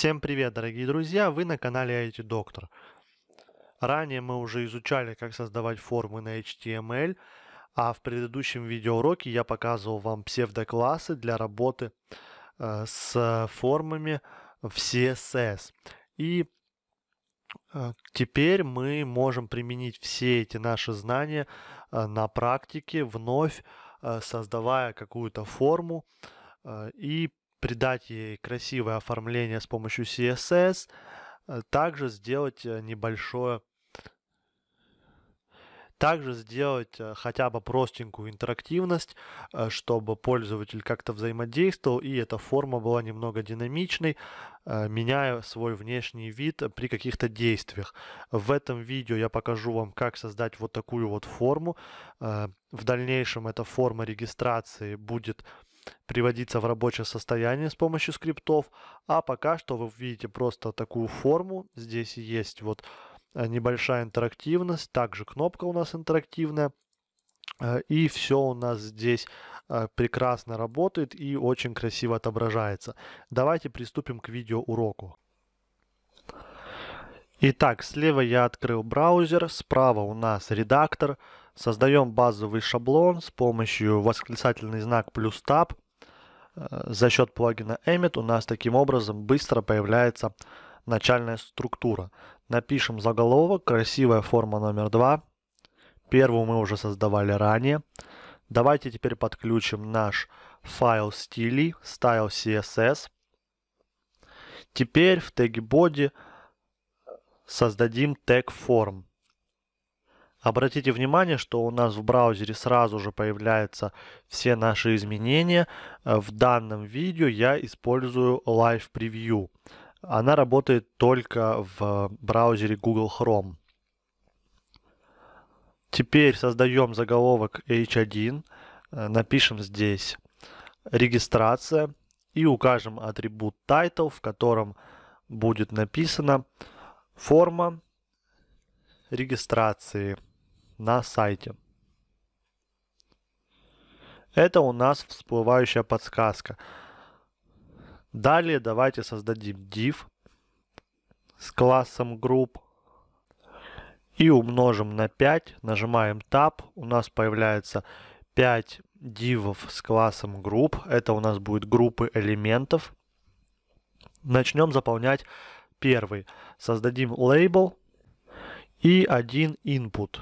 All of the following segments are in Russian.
Всем привет, дорогие друзья! Вы на канале IT Доктор. Ранее мы уже изучали, как создавать формы на HTML, а в предыдущем видеоуроке я показывал вам псевдоклассы для работы э, с формами в CSS. И э, теперь мы можем применить все эти наши знания э, на практике, вновь э, создавая какую-то форму э, и придать ей красивое оформление с помощью CSS, э, также сделать э, небольшое также сделать э, хотя бы простенькую интерактивность, чтобы пользователь как-то взаимодействовал, и эта форма была немного динамичной, меняя свой внешний вид при каких-то действиях. В этом видео я покажу вам, как создать вот такую вот форму. В дальнейшем эта форма регистрации будет приводиться в рабочее состояние с помощью скриптов. А пока что вы видите просто такую форму. Здесь есть вот э, небольшая интерактивность, также кнопка у нас интерактивная. Э, и все у нас здесь э, прекрасно работает и очень красиво отображается. Давайте приступим к видеоуроку. Итак, слева я открыл браузер, справа у нас редактор. Создаем базовый шаблон с помощью восклицательный знак плюс tab. Э, за счет плагина Emmet у нас таким образом быстро появляется начальная структура. Напишем заголовок, красивая форма номер 2. Первую мы уже создавали ранее. Давайте теперь подключим наш файл стилей, style.css. Теперь в теге body э, создадим тег form. Обратите внимание, что у нас в браузере сразу же появляются все наши изменения. Э, в данном видео я использую Live Preview. Она работает только в браузере Google Chrome. Теперь создаем заголовок H1, э, напишем здесь регистрация и укажем атрибут title, в котором будет написано форма регистрации на сайте. Это у нас всплывающая подсказка. Далее давайте создадим div с классом group и умножим на 5. Нажимаем Tab. У нас появляется 5 дивов с классом group. Это у нас будет группы элементов. Начнем заполнять первый. Создадим label и один input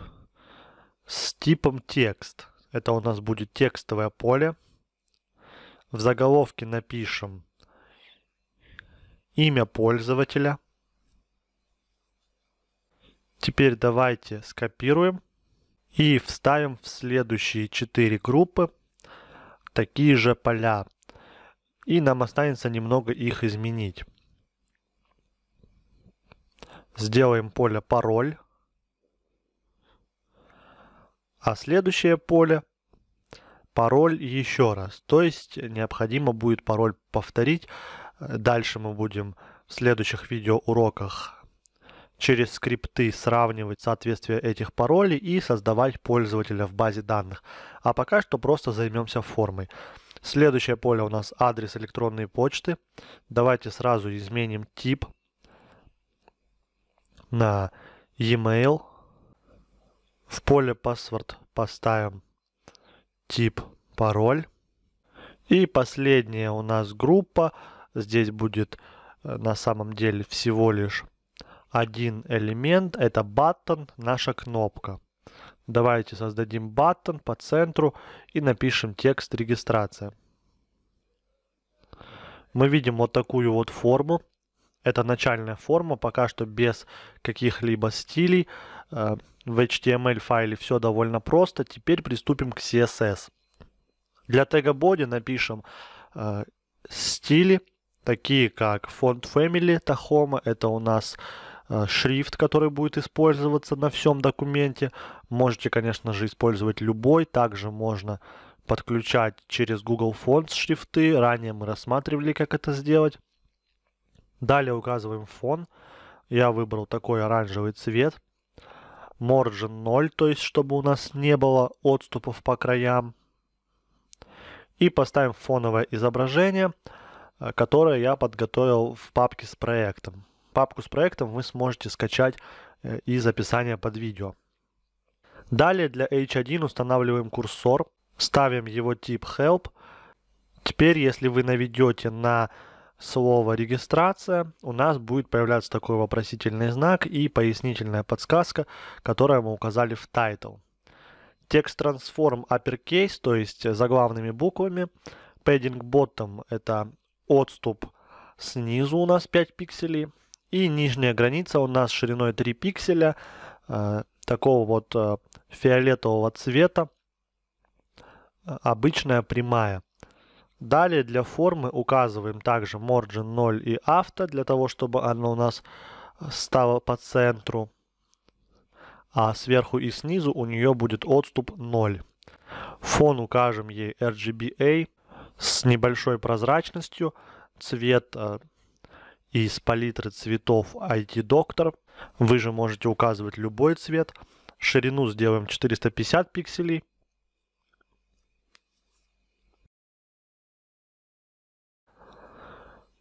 с типом текст. Это у нас будет текстовое поле. В заголовке напишем имя пользователя. Теперь давайте скопируем и вставим в следующие четыре группы такие же поля. И нам останется немного их изменить. Сделаем поле пароль. А следующее поле пароль еще раз. То есть необходимо будет пароль повторить. Дальше мы будем в следующих видеоуроках через скрипты сравнивать соответствие этих паролей и создавать пользователя в базе данных. А пока что просто займемся формой. Следующее поле у нас адрес электронной почты. Давайте сразу изменим тип на e-mail. В поле паспорт поставим тип пароль. И последняя у нас группа. Здесь будет э, на самом деле всего лишь один элемент. Это button, наша кнопка. Давайте создадим button по центру и напишем текст регистрация. Мы видим вот такую вот форму. Это начальная форма, пока что без каких-либо стилей. Э, в HTML файле все довольно просто. Теперь приступим к CSS. Для тега body напишем э, стили, такие как font family Tahoma, это у нас э, шрифт, который будет использоваться на всем документе. Можете, конечно же, использовать любой. Также можно подключать через Google Fonts шрифты. Ранее мы рассматривали, как это сделать. Далее указываем фон. Я выбрал такой оранжевый цвет. Margin 0, то есть чтобы у нас не было отступов по краям. И поставим фоновое изображение, э, которое я подготовил в папке с проектом. Папку с проектом вы сможете скачать э, из описания под видео. Далее для H1 устанавливаем курсор, ставим его тип Help. Теперь, если вы наведете на слово «регистрация» у нас будет появляться такой вопросительный знак и пояснительная подсказка, которую мы указали в тайтл. Текст трансформ uppercase, то есть заглавными буквами. Padding bottom – это отступ снизу у нас 5 пикселей. И нижняя граница у нас шириной 3 пикселя, э, такого вот э, фиолетового цвета, э, обычная прямая. Далее для формы указываем также margin 0 и авто, для того, чтобы оно у нас э, стало по центру. А сверху и снизу у нее будет отступ 0. Фон укажем ей RGBA с небольшой прозрачностью. Цвет э, из палитры цветов IT Doctor. Вы же можете указывать любой цвет. Ширину сделаем 450 пикселей.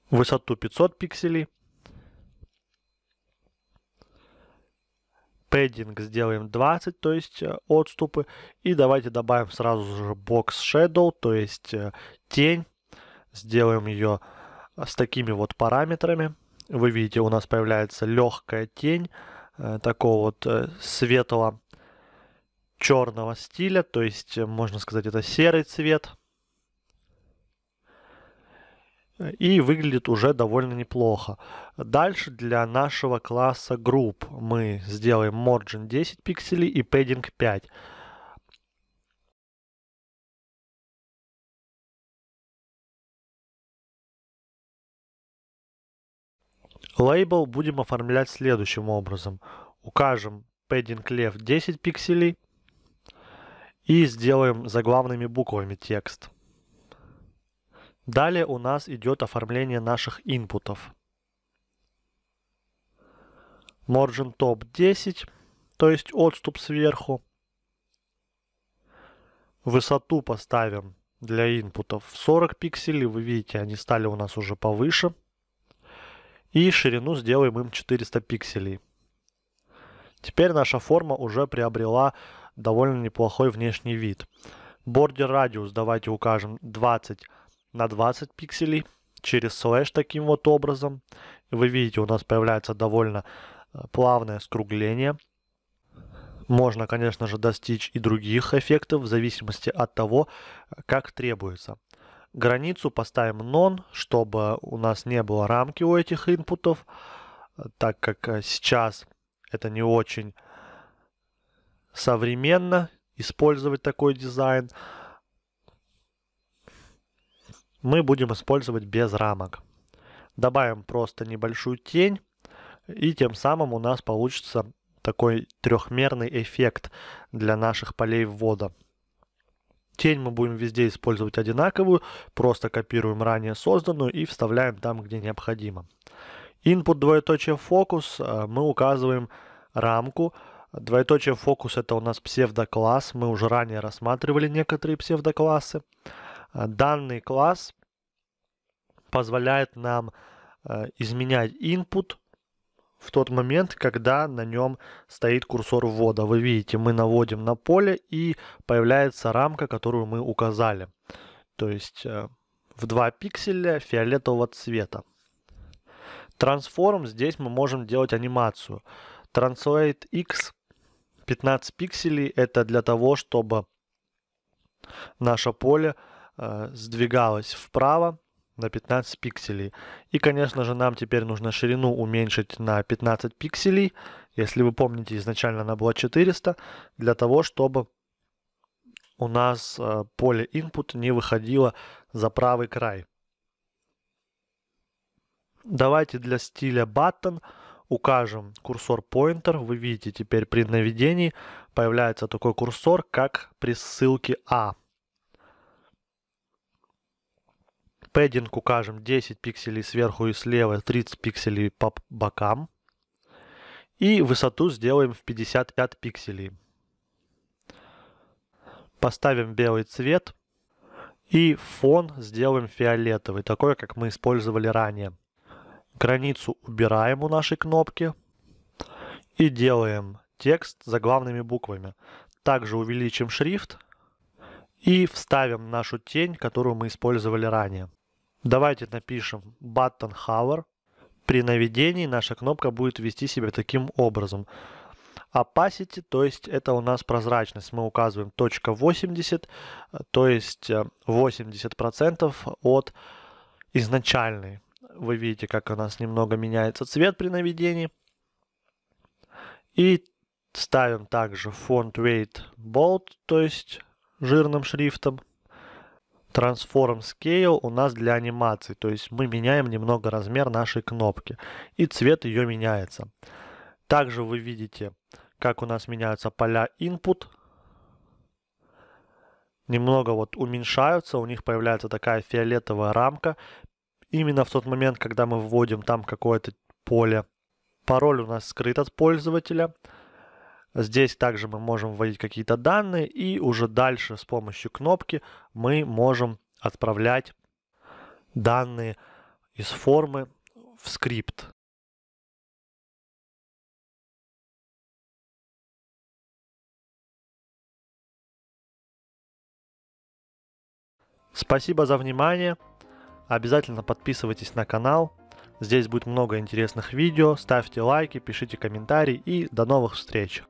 высоту 500 пикселей. Пэддинг сделаем 20, то есть э, отступы. И давайте добавим сразу же box Shadow, то есть э, тень. Сделаем ее э, с такими вот параметрами. Вы видите, у нас появляется легкая тень такого вот светлого черного стиля, то есть, можно сказать, это серый цвет – и выглядит уже довольно неплохо. Дальше для нашего класса групп мы сделаем Margin 10 пикселей и Padding 5. Лейбл будем оформлять следующим образом. Укажем padding left 10 пикселей и сделаем заглавными буквами текст. Далее у нас идет оформление наших инпутов. Margin Top 10, то есть отступ сверху. Высоту поставим для инпутов в 40 пикселей. Вы видите, они стали у нас уже повыше. И ширину сделаем им 400 пикселей. Теперь наша форма уже приобрела довольно неплохой внешний вид. Бордер радиус давайте укажем 20 на 20 пикселей через слэш таким вот образом. Вы видите, у нас появляется довольно э, плавное скругление. Можно, конечно же, достичь и других эффектов в зависимости от того, как требуется. Границу поставим non, чтобы у нас не было рамки у этих инпутов, э, так как э, сейчас это не очень современно использовать такой дизайн мы будем использовать без рамок. Добавим просто небольшую тень, и тем самым у нас получится такой трехмерный эффект для наших полей ввода. Тень мы будем везде использовать одинаковую, просто копируем ранее созданную и вставляем там, где необходимо. Input двоеточие фокус э, мы указываем рамку. Двоеточие фокус это у нас псевдокласс, мы уже ранее рассматривали некоторые псевдоклассы. А, данный класс позволяет нам а, изменять input в тот момент, когда на нем стоит курсор ввода. Вы видите, мы наводим на поле и появляется рамка, которую мы указали. То есть э, в 2 пикселя фиолетового цвета. Transform здесь мы можем делать анимацию. Translate X 15 пикселей это для того, чтобы наше поле Э, сдвигалась вправо на 15 пикселей. И, конечно же, нам теперь нужно ширину уменьшить на 15 пикселей, если вы помните, изначально она была 400, для того, чтобы у нас э, поле input не выходило за правый край. Давайте для стиля button укажем курсор pointer. Вы видите, теперь при наведении появляется такой курсор, как при ссылке A. Padding, укажем 10 пикселей сверху и слева, 30 пикселей по бокам. И высоту сделаем в 55 пикселей. Поставим белый цвет. И фон сделаем фиолетовый, такой, как мы использовали ранее. Границу убираем у нашей кнопки. И делаем текст заглавными буквами. Также увеличим шрифт и вставим нашу тень, которую мы использовали ранее. Давайте напишем button hover. При наведении наша кнопка будет вести себя таким образом. Opacity, то есть это у нас прозрачность. Мы указываем точка 80, то есть 80% э, от изначальной. Вы видите, как у нас немного меняется цвет при наведении. И ставим также font weight bold, то есть жирным шрифтом. Transform Scale у нас для анимации, то есть мы меняем немного размер нашей кнопки и цвет ее меняется. Также вы видите, как у нас меняются поля Input, немного вот уменьшаются, у них появляется такая фиолетовая рамка. Именно в тот момент, когда мы вводим там какое-то поле. Пароль у нас скрыт от пользователя. Здесь также мы можем вводить какие-то данные и уже дальше с помощью кнопки мы можем отправлять данные из формы в скрипт. Спасибо за внимание. Обязательно подписывайтесь на канал. Здесь будет много интересных видео. Ставьте лайки, пишите комментарии и до новых встреч.